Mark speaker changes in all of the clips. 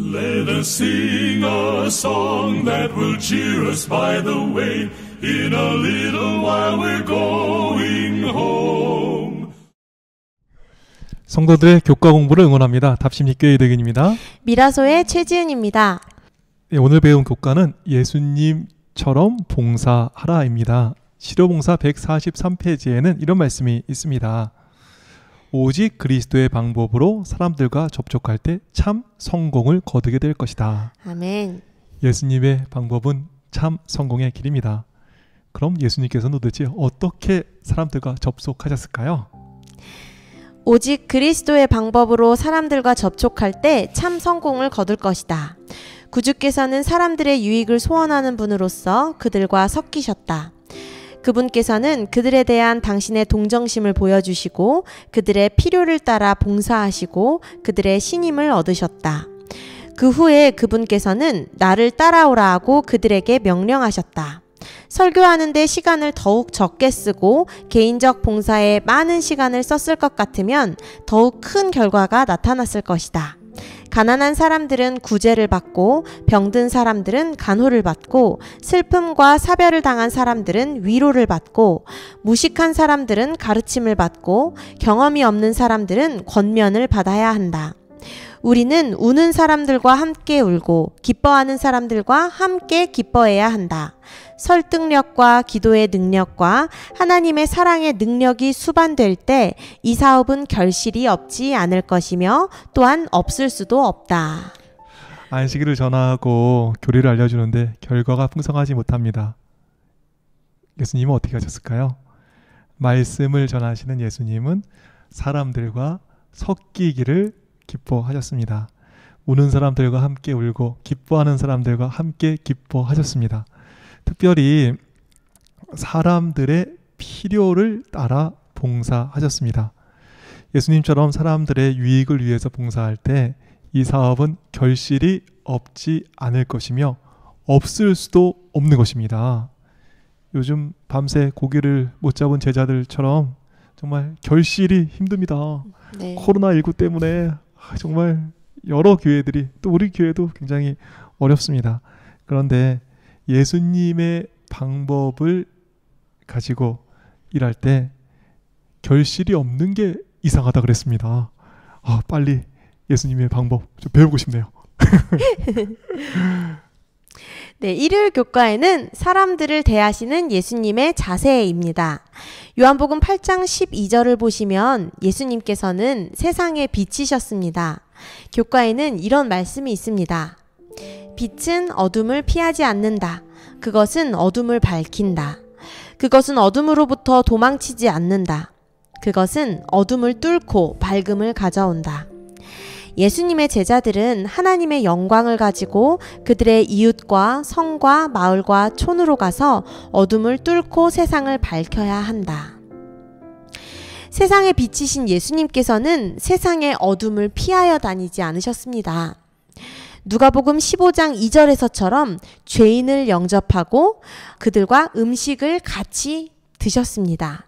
Speaker 1: Let us sing a song that will cheer us by the way.
Speaker 2: In a little while we're going home.
Speaker 1: 성도들의 교과 공부를 응원합니다. 답심리교회 이대근입니다.
Speaker 2: 미라소의 최지은입니다.
Speaker 1: 네, 오늘 배운 교과는 예수님처럼 봉사하라입니다. 실효봉사 143페이지에는 이런 말씀이 있습니다. 오직 그리스도의 방법으로 사람들과 접촉할 때 참 성공을 거두게 될 것이다. 아멘. 예수님의 방법은 참 성공의 길입니다. 그럼 예수님께서는 도대체 어떻게 사람들과 접속하셨을까요?
Speaker 2: 오직 그리스도의 방법으로 사람들과 접촉할 때 참 성공을 거둘 것이다. 구주께서는 사람들의 유익을 소원하는 분으로서 그들과 섞이셨다. 그분께서는 그들에 대한 당신의 동정심을 보여주시고 그들의 필요를 따라 봉사하시고 그들의 신임을 얻으셨다. 그 후에 그분께서는 나를 따라오라 고 그들에게 명령하셨다. 설교하는데 시간을 더욱 적게 쓰고 개인적 봉사에 많은 시간을 썼을 것 같으면 더욱 큰 결과가 나타났을 것이다. 가난한 사람들은 구제를 받고 병든 사람들은 간호를 받고 슬픔과 사별을 당한 사람들은 위로를 받고 무식한 사람들은 가르침을 받고 경험이 없는 사람들은 권면을 받아야 한다. 우리는 우는 사람들과 함께 울고 기뻐하는 사람들과 함께 기뻐해야 한다. 설득력과 기도의 능력과 하나님의 사랑의 능력이 수반될 때 이 사업은 결실이 없지 않을 것이며 또한 없을 수도 없다.
Speaker 1: 안식일을 전하고 교리를 알려주는데 결과가 풍성하지 못합니다. 예수님은 어떻게 하셨을까요? 말씀을 전하시는 예수님은 사람들과 섞이기를 기뻐하셨습니다. 우는 사람들과 함께 울고 기뻐하는 사람들과 함께 기뻐하셨습니다. 특별히 사람들의 필요를 따라 봉사하셨습니다. 예수님처럼 사람들의 유익을 위해서 봉사할 때 이 사업은 결실이 없지 않을 것이며 없을 수도 없는 것입니다. 요즘 밤새 고기를 못 잡은 제자들처럼 정말 결실이 힘듭니다. 네. 코로나19 때문에 정말 여러 교회들이 또 우리 교회도 굉장히 어렵습니다. 그런데 예수님의 방법을 가지고 일할 때 결실이 없는 게 이상하다 그랬습니다. 아, 빨리 예수님의 방법 좀 배우고 싶네요.
Speaker 2: 네, 일요일 교과에는 사람들을 대하시는 예수님의 자세입니다. 요한복음 8장 12절을 보시면 예수님께서는 세상에 빛이셨습니다. 교과에는 이런 말씀이 있습니다. 빛은 어둠을 피하지 않는다. 그것은 어둠을 밝힌다. 그것은 어둠으로부터 도망치지 않는다. 그것은 어둠을 뚫고 밝음을 가져온다. 예수님의 제자들은 하나님의 영광을 가지고 그들의 이웃과 성과 마을과 촌으로 가서 어둠을 뚫고 세상을 밝혀야 한다. 세상에비치신 예수님께서는 세상의 어둠을 피하여 다니지 않으셨습니다. 누가복음 15장 2절에서처럼 죄인을 영접하고 그들과 음식을 같이 드셨습니다.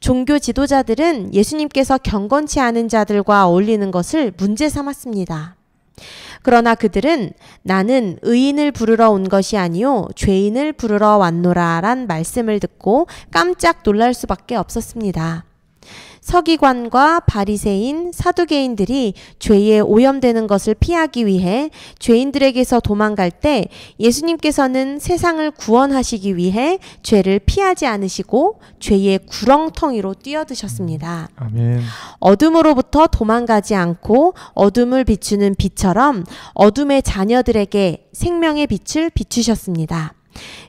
Speaker 2: 종교 지도자들은 예수님께서 경건치 않은 자들과 어울리는 것을 문제 삼았습니다. 그러나 그들은 나는 의인을 부르러 온 것이 아니요 죄인을 부르러 왔노라란 말씀을 듣고 깜짝 놀랄 수밖에 없었습니다. 서기관과 바리새인, 사두개인들이 죄에 오염되는 것을 피하기 위해 죄인들에게서 도망갈 때 예수님께서는 세상을 구원하시기 위해 죄를 피하지 않으시고 죄의 구렁텅이로 뛰어드셨습니다. 아멘. 어둠으로부터 도망가지 않고 어둠을 비추는 빛처럼 어둠의 자녀들에게 생명의 빛을 비추셨습니다.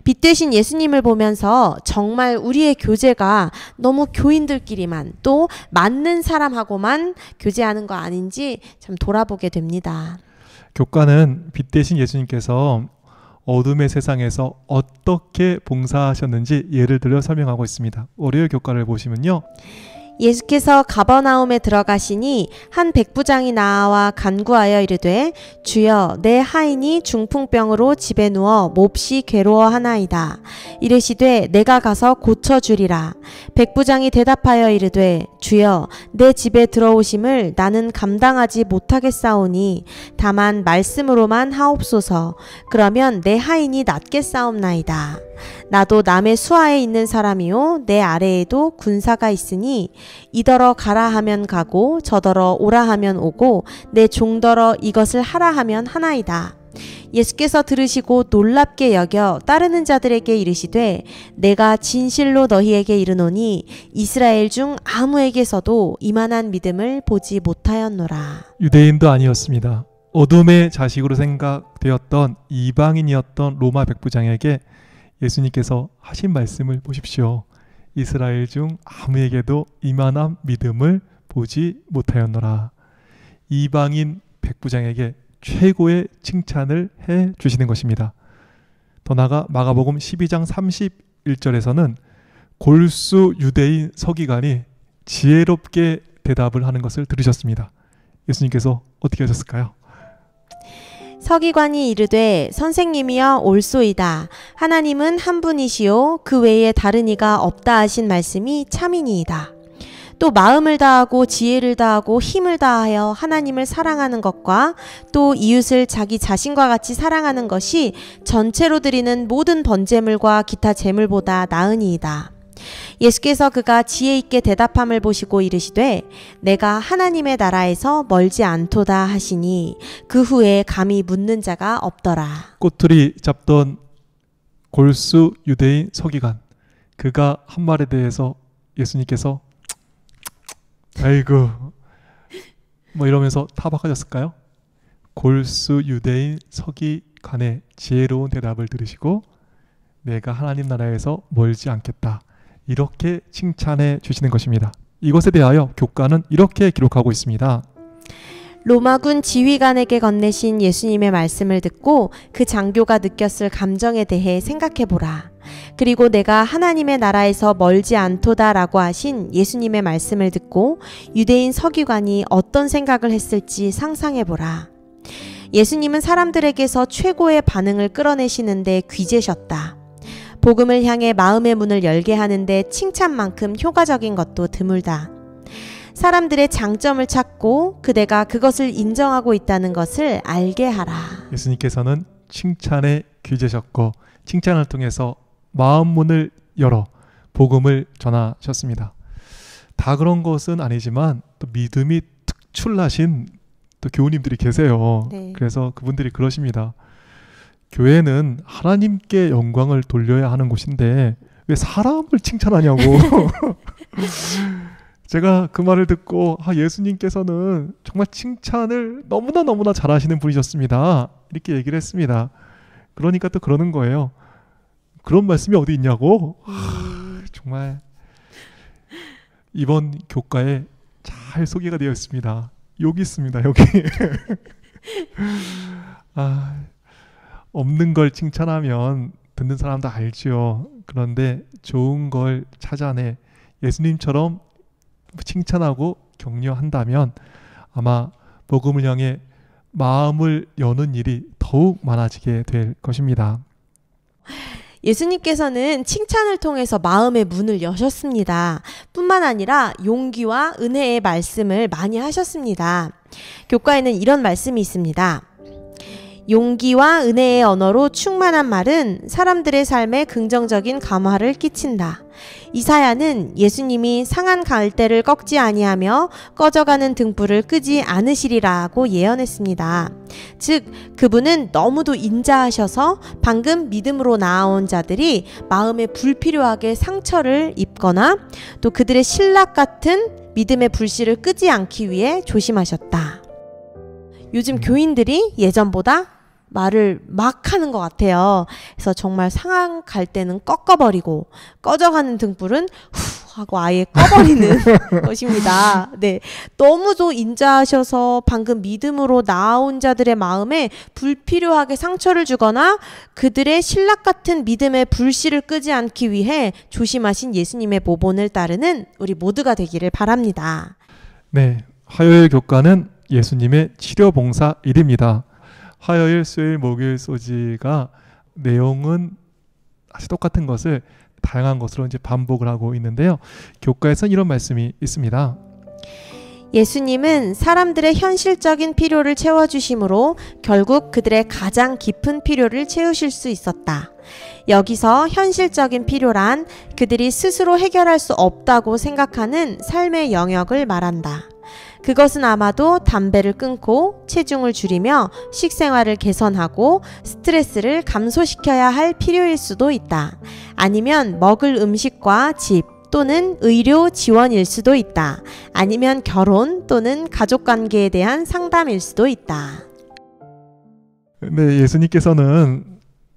Speaker 2: 빛 대신 예수님을 보면서 정말 우리의 교제가 너무 교인들끼리만 또 맞는 사람하고만 교제하는 거 아닌지 참 돌아보게 됩니다.
Speaker 1: 교과는 빛 대신 예수님께서 어둠의 세상에서 어떻게 봉사하셨는지 예를 들어 설명하고 있습니다. 월요일 교과를 보시면요.
Speaker 2: 예수께서 가버나움에 들어가시니 한 백부장이 나와 간구하여 이르되 주여 내 하인이 중풍병으로 집에 누워 몹시 괴로워하나이다 이르시되 내가 가서 고쳐 주리라 백부장이 대답하여 이르되 주여 내 집에 들어오심을 나는 감당하지 못하겠사오니 다만 말씀으로만 하옵소서 그러면 내 하인이 낫겠사옵나이다 나도 남의 수하에 있는 사람이요 내 아래에도 군사가 있으니 이더러 가라 하면 가고 저더러 오라 하면 오고 내 종더러 이것을 하라 하면 하나이다. 예수께서 들으시고 놀랍게 여겨 따르는 자들에게 이르시되 내가 진실로 너희에게 이르노니 이스라엘 중 아무에게서도 이만한 믿음을 보지 못하였노라.
Speaker 1: 유대인도 아니었습니다. 어둠의 자식으로 생각되었던 이방인이었던 로마 백부장에게 예수님께서 하신 말씀을 보십시오. 이스라엘 중 아무에게도 이만한 믿음을 보지 못하였노라. 이방인 백부장에게 최고의 칭찬을 해 주시는 것입니다. 더 나아가 마가복음 12장 31절에서는 골수 유대인 서기관이 지혜롭게 대답을 하는 것을 들으셨습니다. 예수님께서 어떻게 하셨을까요?
Speaker 2: 서기관이 이르되 선생님이여 올소이다. 하나님은 한 분이시요 그 외에 다른 이가 없다 하신 말씀이 참이니이다. 또 마음을 다하고 지혜를 다하고 힘을 다하여 하나님을 사랑하는 것과 또 이웃을 자기 자신과 같이 사랑하는 것이 전체로 드리는 모든 번제물과 기타 제물보다 나으니이다. 예수께서 그가 지혜 있게 대답함을 보시고 이르시되 내가 하나님의 나라에서 멀지 않도다 하시니 그 후에 감히 묻는 자가 없더라.
Speaker 1: 꼬투리 잡던 골수 유대인 서기관 그가 한 말에 대해서 예수님께서 아이고 뭐 이러면서 타박하셨을까요? 골수 유대인 서기관의 지혜로운 대답을 들으시고 내가 하나님 나라에서 멀지 않겠다. 이렇게 칭찬해 주시는 것입니다. 이것에 대하여 교과는 이렇게 기록하고 있습니다.
Speaker 2: 로마군 지휘관에게 건네신 예수님의 말씀을 듣고 그 장교가 느꼈을 감정에 대해 생각해 보라. 그리고 내가 하나님의 나라에서 멀지 않도다라고 하신 예수님의 말씀을 듣고 유대인 서기관이 어떤 생각을 했을지 상상해 보라. 예수님은 사람들에게서 최고의 반응을 끌어내시는데 귀재셨다. 복음을 향해 마음의 문을 열게 하는데 칭찬만큼 효과적인 것도 드물다. 사람들의 장점을 찾고 그대가 그것을 인정하고 있다는 것을 알게 하라.
Speaker 1: 예수님께서는 칭찬에 귀재셨고 칭찬을 통해서 마음 문을 열어 복음을 전하셨습니다. 다 그런 것은 아니지만 또 믿음이 특출나신 또 교우님들이 계세요. 네. 그래서 그분들이 그러십니다. 교회는 하나님께 영광을 돌려야 하는 곳인데 왜 사람을 칭찬하냐고. 제가 그 말을 듣고 아, 예수님께서는 정말 칭찬을 너무나 너무나 잘하시는 분이셨습니다. 이렇게 얘기를 했습니다. 그러니까 또 그러는 거예요. 그런 말씀이 어디 있냐고. 하, 정말 이번 교과에 잘 소개가 되어 있습니다. 여기 있습니다. 여기. 아, 없는 걸 칭찬하면 듣는 사람도 알지요. 그런데 좋은 걸 찾아내 예수님처럼 칭찬하고 격려한다면 아마 복음을 향해 마음을 여는 일이 더욱 많아지게 될 것입니다.
Speaker 2: 예수님께서는 칭찬을 통해서 마음의 문을 여셨습니다. 뿐만 아니라 용기와 은혜의 말씀을 많이 하셨습니다. 교과에는 이런 말씀이 있습니다. 용기와 은혜의 언어로 충만한 말은 사람들의 삶에 긍정적인 감화를 끼친다. 이사야는 예수님이 상한 갈대를 꺾지 아니하며 꺼져가는 등불을 끄지 않으시리라고 예언했습니다. 즉 그분은 너무도 인자하셔서 방금 믿음으로 나아온 자들이 마음에 불필요하게 상처를 입거나 또 그들의 신락 같은 믿음의 불씨를 끄지 않기 위해 조심하셨다. 요즘 교인들이 예전보다 말을 막 하는 것 같아요. 그래서 정말 상황 갈 때는 꺾어버리고 꺼져가는 등불은 후 하고 아예 꺼버리는 것입니다. 네, 너무도 인자하셔서 방금 믿음으로 나온 자들의 마음에 불필요하게 상처를 주거나 그들의 신락 같은 믿음의 불씨를 끄지 않기 위해 조심하신 예수님의 모본을 따르는 우리 모두가 되기를 바랍니다.
Speaker 1: 네, 화요일 교과는 예수님의 치료 봉사 일입니다. 화요일, 수요일, 목요일 소지가 내용은 다시 똑같은 것을 다양한 것으로 이제 반복을 하고 있는데요. 교과에선 이런 말씀이 있습니다.
Speaker 2: 예수님은 사람들의 현실적인 필요를 채워주심으로 결국 그들의 가장 깊은 필요를 채우실 수 있었다. 여기서 현실적인 필요란 그들이 스스로 해결할 수 없다고 생각하는 삶의 영역을 말한다. 그것은 아마도 담배를 끊고 체중을 줄이며 식생활을 개선하고 스트레스를 감소시켜야 할 필요일 수도 있다. 아니면 먹을 음식과 집, 또는 의료 지원일 수도 있다. 아니면 결혼 또는 가족 관계에 대한 상담일 수도 있다.
Speaker 1: 근 네, 예수님께서는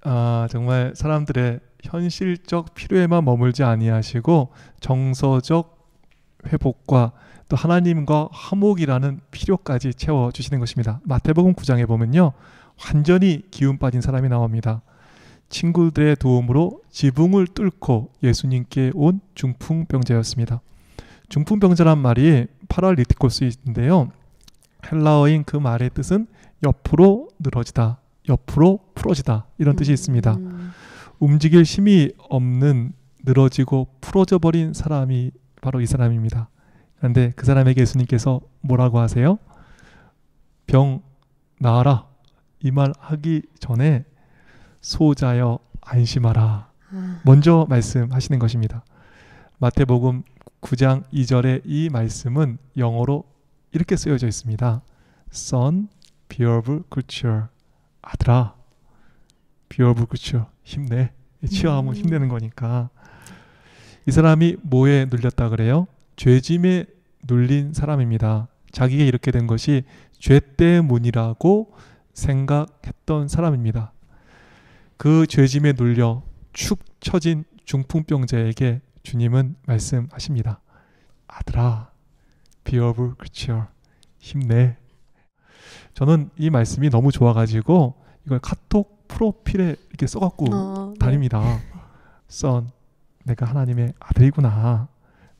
Speaker 1: 아, 정말 사람들의 현실적 필요에만 머물지 아니하시고 정서적 회복과 또 하나님과 화목이라는 필요까지 채워 주시는 것입니다. 마태복음 9장에 보면요. 완전히 기운 빠진 사람이 나옵니다. 친구들의 도움으로 지붕을 뚫고 예수님께 온 중풍병자였습니다. 중풍병자란 말이 파랄리티코스인데요. 헬라어인 그 말의 뜻은 옆으로 늘어지다, 옆으로 풀어지다 이런 뜻이 있습니다. 음. 움직일 힘이 없는 늘어지고 풀어져 버린 사람이 바로 이 사람입니다. 그런데 그 사람에게 예수님께서 뭐라고 하세요? 병 나아라 이 말 하기 전에 소자여 안심하라 아. 먼저 말씀하시는 것입니다. 마태복음 9장 2절의 이 말씀은 영어로 이렇게 쓰여져 있습니다. Son, be of creature. 아들아, be of creature. 힘내. 음. 치유하면 힘내는 거니까. 이 사람이 뭐에 눌렸다 그래요? 죄짐에 눌린 사람입니다. 자기가 이렇게 된 것이 죄 때문이라고 생각했던 사람입니다. 그 죄짐에 눌려 축 처진 중풍병자에게 주님은 말씀하십니다. 아들아, be a b l 힘내. 저는 이 말씀이 너무 좋아가지고 이걸 카톡 프로필에 이렇게 써갖고 어, 네. 다닙니다. 네. 선, 내가 하나님의 아들이구나.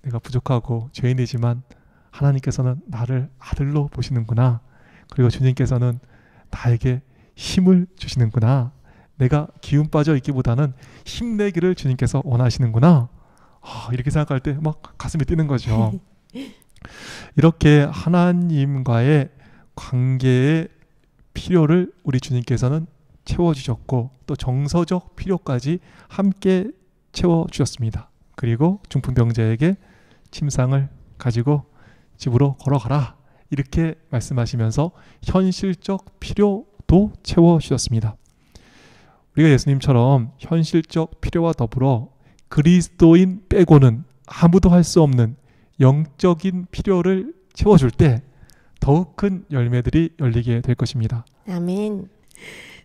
Speaker 1: 내가 부족하고 죄인이지만 하나님께서는 나를 아들로 보시는구나. 그리고 주님께서는 나에게 힘을 주시는구나. 내가 기운 빠져 있기보다는 힘내기를 주님께서 원하시는구나. 아, 이렇게 생각할 때 막 가슴이 뛰는 거죠. 이렇게 하나님과의 관계의 필요를 우리 주님께서는 채워주셨고 또 정서적 필요까지 함께 채워주셨습니다. 그리고 중풍병자에게 침상을 가지고 집으로 걸어가라. 이렇게 말씀하시면서 현실적 필요도 채워주셨습니다. 우리가 예수님처럼 현실적 필요와 더불어 그리스도인 빼고는 아무도 할 수 없는 영적인 필요를 채워줄 때 더욱 큰 열매들이 열리게 될 것입니다.
Speaker 2: 아멘.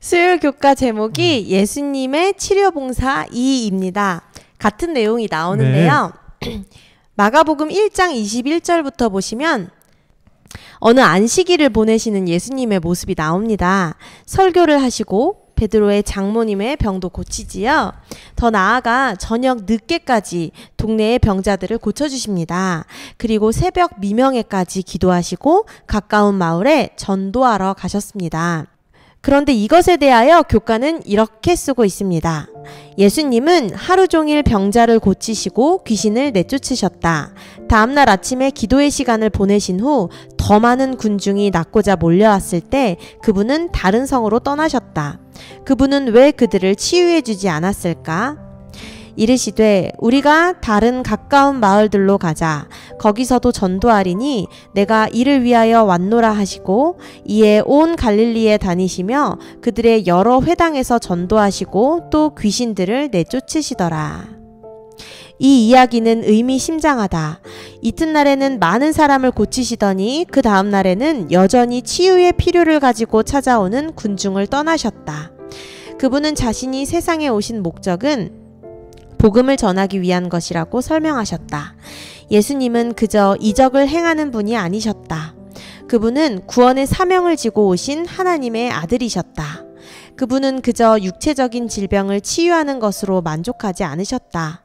Speaker 2: 수요 교과 제목이 음. 예수님의 치료 봉사 2입니다. 같은 내용이 나오는데요. 네. 마가복음 1장 21절부터 보시면 어느 안식일을 보내시는 예수님의 모습이 나옵니다. 설교를 하시고 베드로의 장모님의 병도 고치지요. 더 나아가 저녁 늦게까지 동네의 병자들을 고쳐주십니다. 그리고 새벽 미명에까지 기도하시고 가까운 마을에 전도하러 가셨습니다. 그런데 이것에 대하여 교과는 이렇게 쓰고 있습니다. 예수님은 하루 종일 병자를 고치시고 귀신을 내쫓으셨다. 다음날 아침에 기도의 시간을 보내신 후 더 많은 군중이 낳고자 몰려왔을 때 그분은 다른 성으로 떠나셨다. 그분은 왜 그들을 치유해주지 않았을까? 이르시되 우리가 다른 가까운 마을들로 가자 거기서도 전도하리니 내가 이를 위하여 왔노라 하시고 이에 온 갈릴리에 다니시며 그들의 여러 회당에서 전도하시고 또 귀신들을 내쫓으시더라 이 이야기는 의미심장하다. 이튿날에는 많은 사람을 고치시더니 그 다음날에는 여전히 치유의 필요를 가지고 찾아오는 군중을 떠나셨다. 그분은 자신이 세상에 오신 목적은 복음을 전하기 위한 것이라고 설명하셨다. 예수님은 그저 이적을 행하는 분이 아니셨다. 그분은 구원의 사명을 지고 오신 하나님의 아들이셨다. 그분은 그저 육체적인 질병을 치유하는 것으로 만족하지 않으셨다.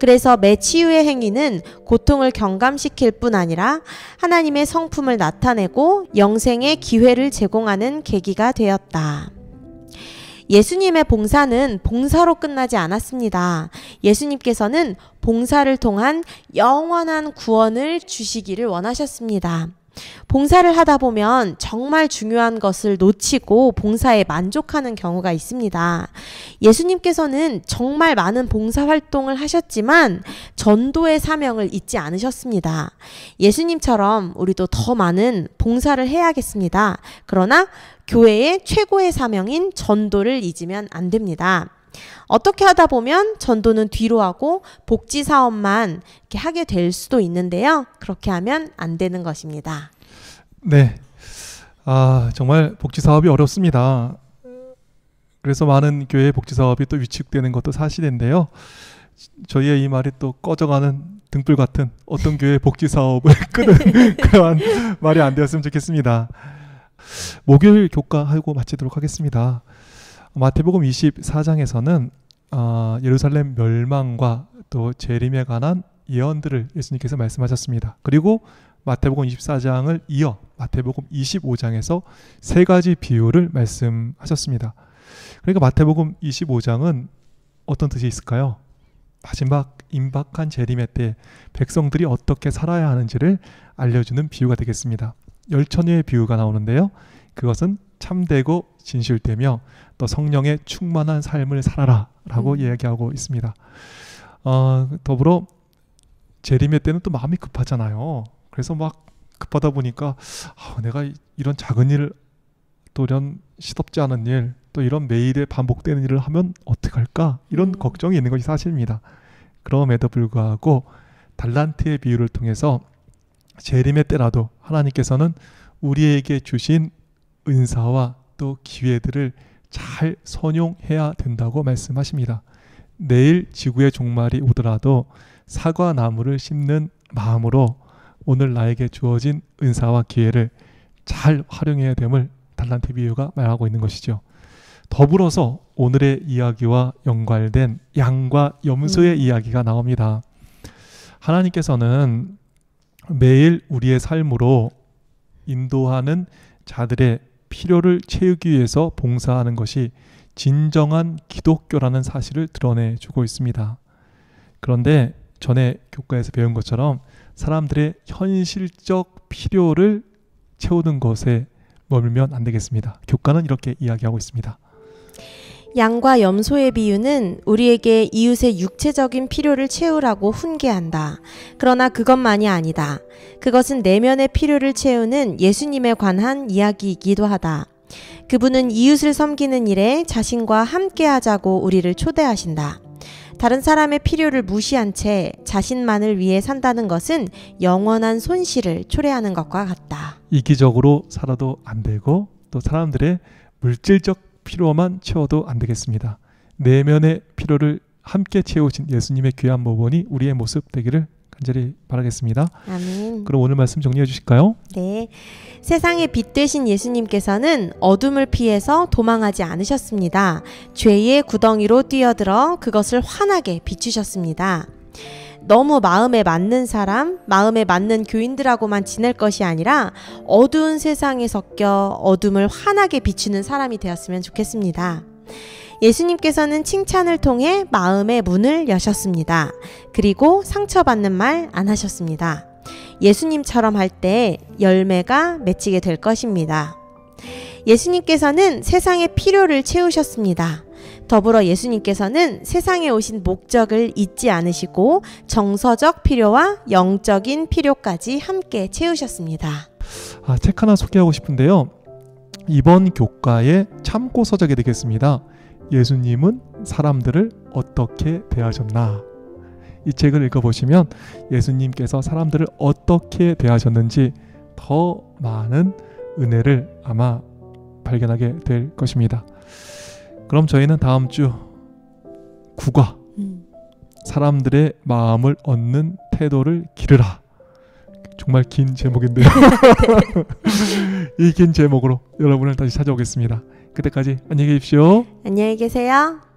Speaker 2: 그래서 매 치유의 행위는 고통을 경감시킬 뿐 아니라 하나님의 성품을 나타내고 영생의 기회를 제공하는 계기가 되었다. 예수님의 봉사는 봉사로 끝나지 않았습니다. 예수님께서는 봉사를 통한 영원한 구원을 주시기를 원하셨습니다. 봉사를 하다 보면 정말 중요한 것을 놓치고 봉사에 만족하는 경우가 있습니다. 예수님께서는 정말 많은 봉사 활동을 하셨지만 전도의 사명을 잊지 않으셨습니다. 예수님처럼 우리도 더 많은 봉사를 해야겠습니다. 그러나 교회의 최고의 사명인 전도를 잊으면 안 됩니다. 어떻게 하다 보면 전도는 뒤로 하고 복지 사업만 이렇게 하게 될 수도 있는데요. 그렇게 하면 안 되는 것입니다.
Speaker 1: 네. 아, 정말 복지 사업이 어렵습니다. 그래서 많은 교회 복지 사업이 또 위축되는 것도 사실인데요. 저희의 이 말이 또 꺼져가는 등불 같은 어떤 교회 복지 사업을 끄는 그러 말이 안 되었으면 좋겠습니다. 목요일 교과하고 마치도록 하겠습니다. 마태복음 24장에서는 어, 예루살렘 멸망과 또 재림에 관한 예언들을 예수님께서 말씀하셨습니다. 그리고 마태복음 24장을 이어 마태복음 25장에서 세 가지 비유를 말씀하셨습니다. 그러니까 마태복음 25장은 어떤 뜻이 있을까요? 마지막 임박한 재림의 때 백성들이 어떻게 살아야 하는지를 알려주는 비유가 되겠습니다. 열천의 비유가 나오는데요. 그것은 참되고 진실되며 또 성령의 충만한 삶을 살아라라고 음. 이야기하고 있습니다. 어, 더불어 재림의 때는 또 마음이 급하잖아요. 그래서 막 급하다 보니까 아, 내가 이런 작은 일, 또 이런 시덥지 않은 일, 또 이런 매일에 반복되는 일을 하면 어떡할까 이런 음. 걱정이 있는 것이 사실입니다. 그럼에도 불구하고 달란트의 비유를 통해서 재림의 때라도 하나님께서는 우리에게 주신 은사와 또 기회들을 잘 선용해야 된다고 말씀하십니다. 내일 지구의 종말이 오더라도 사과 나무를 심는 마음으로 오늘 나에게 주어진 은사와 기회를 잘 활용해야 됨을 달란트 비유가 말하고 있는 것이죠. 더불어서 오늘의 이야기와 연관된 양과 염소의 음. 이야기가 나옵니다. 하나님께서는 매일 우리의 삶으로 인도하는 자들의 필요를 채우기 위해서 봉사하는 것이 진정한 기독교라는 사실을 드러내주고 있습니다. 그런데 전에 교과에서 배운 것처럼 사람들의 현실적 필요를 채우는 것에 머물면 안 되겠습니다. 교과는 이렇게 이야기하고 있습니다.
Speaker 2: 양과 염소의 비유는 우리에게 이웃의 육체적인 필요를 채우라고 훈계한다. 그러나 그것만이 아니다. 그것은 내면의 필요를 채우는 예수님에 관한 이야기이기도 하다. 그분은 이웃을 섬기는 일에 자신과 함께 하자고 우리를 초대하신다. 다른 사람의 필요를 무시한 채 자신만을 위해 산다는 것은 영원한 손실을 초래하는 것과 같다.
Speaker 1: 이기적으로 살아도 안 되고 또 사람들의 물질적 필요만 채워도 안 되겠습니다. 내면의 필요를 함께 채우신 예수님의 귀한 모범이 우리의 모습 되기를 간절히 바라겠습니다. 아멘. 그럼 오늘 말씀 정리해 주실까요?
Speaker 2: 네. 세상의 빛 되신 예수님께서는 어둠을 피해서 도망하지 않으셨습니다. 죄의 구덩이로 뛰어들어 그것을 환하게 비추셨습니다. 너무 마음에 맞는 사람, 마음에 맞는 교인들하고만 지낼 것이 아니라 어두운 세상에 섞여 어둠을 환하게 비추는 사람이 되었으면 좋겠습니다. 예수님께서는 칭찬을 통해 마음의 문을 여셨습니다. 그리고 상처받는 말 안 하셨습니다. 예수님처럼 할 때 열매가 맺히게 될 것입니다. 예수님께서는 세상의 필요를 채우셨습니다. 더불어 예수님께서는 세상에 오신 목적을 잊지 않으시고 정서적 필요와 영적인 필요까지 함께 채우셨습니다.
Speaker 1: 아, 책 하나 소개하고 싶은데요. 이번 교과의
Speaker 2: 참고 서적이
Speaker 1: 되겠습니다. 예수님은 사람들을 어떻게 대하셨나? 이 책을 읽어보시면 예수님께서 사람들을 어떻게 대하셨는지 더 많은 은혜를 아마 발견하게 될 것입니다. 그럼 저희는 다음 주국어 음. 사람들의 마음을 얻는 태도를 기르라. 정말 긴 제목인데요. 이긴 제목으로 여러분을 다시 찾아오겠습니다. 그때까지 안녕히 계십시오.
Speaker 2: 안녕히 계세요.